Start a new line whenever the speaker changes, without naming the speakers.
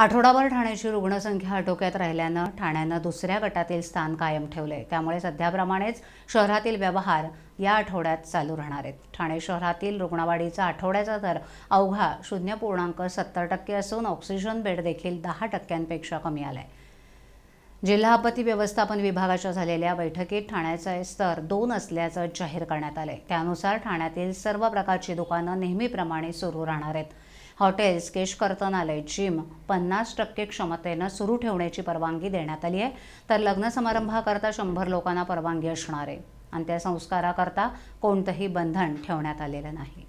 आठवडाभर ठाण्याची रुग्णसंख्या आटोक्यात राहिल्यानं ठाण्यानं दुसऱ्या गटातील स्थान कायम ठेवलंय त्यामुळे सध्याप्रमाणेच शहरातील व्यवहार या आठवड्यात चालू राहणार आहेत ठाणे शहरातील रुग्णवाढीचा आठवड्याचा दर अवघा शून्य पूर्णांक सत्तर टक्के असून ऑक्सिजन बेड देखील दहा टक्क्यांपेक्षा कमी आलाय जिल्हा आपत्ती व्यवस्थापन विभागाच्या झालेल्या बैठकीत ठाण्याचे स्तर दोन असल्याचं जाहीर करण्यात आलं त्यानुसार ठाण्यातील सर्व प्रकारची दुकानं नेहमीप्रमाणे सुरू राहणार आहेत हॉटेल्स केश कर्तनालय जिम पन्नास टक्के क्षमतेनं सुरू ठेवण्याची परवानगी देण्यात आली आहे तर लग्न समारंभाकरता शंभर लोकांना परवानगी असणार आहे संस्काराकरता कोणतंही बंधन ठेवण्यात आलेलं नाही